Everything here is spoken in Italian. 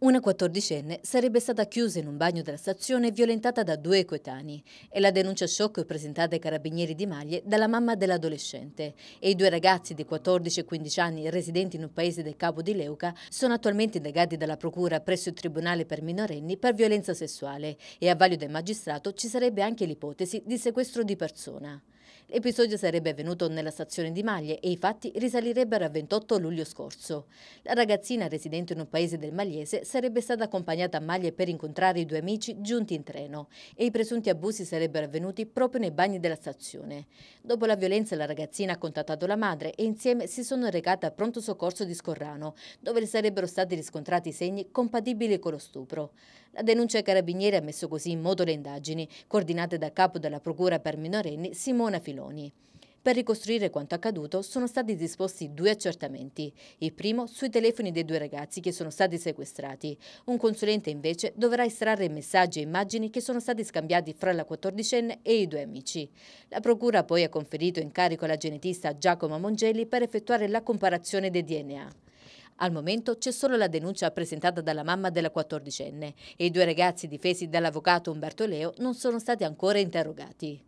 Una quattordicenne sarebbe stata chiusa in un bagno della stazione e violentata da due coetanei. È la denuncia shock presentata ai carabinieri di Maglie dalla mamma dell'adolescente. E i due ragazzi di 14 e 15 anni residenti in un paese del capo di Leuca sono attualmente indagati dalla procura presso il tribunale per minorenni per violenza sessuale e a vaglio del magistrato ci sarebbe anche l'ipotesi di sequestro di persona. L'episodio sarebbe avvenuto nella stazione di Maglie e i fatti risalirebbero al 28 luglio scorso. La ragazzina residente in un paese del Magliese sarebbe stata accompagnata a Maglie per incontrare i due amici giunti in treno e i presunti abusi sarebbero avvenuti proprio nei bagni della stazione. Dopo la violenza la ragazzina ha contattato la madre e insieme si sono recate a pronto soccorso di Scorrano, dove le sarebbero stati riscontrati segni compatibili con lo stupro. La denuncia ai carabinieri ha messo così in moto le indagini, coordinate da capo della procura per minorenni Simone Gianandrea Filoni. Per ricostruire quanto accaduto sono stati disposti due accertamenti. Il primo sui telefoni dei due ragazzi che sono stati sequestrati. Un consulente invece dovrà estrarre messaggi e immagini che sono stati scambiati fra la quattordicenne e i due amici. La procura poi ha conferito incarico alla genetista Giacomo Mongelli per effettuare la comparazione dei DNA. Al momento c'è solo la denuncia presentata dalla mamma della quattordicenne e i due ragazzi difesi dall'avvocato Umberto Leo non sono stati ancora interrogati.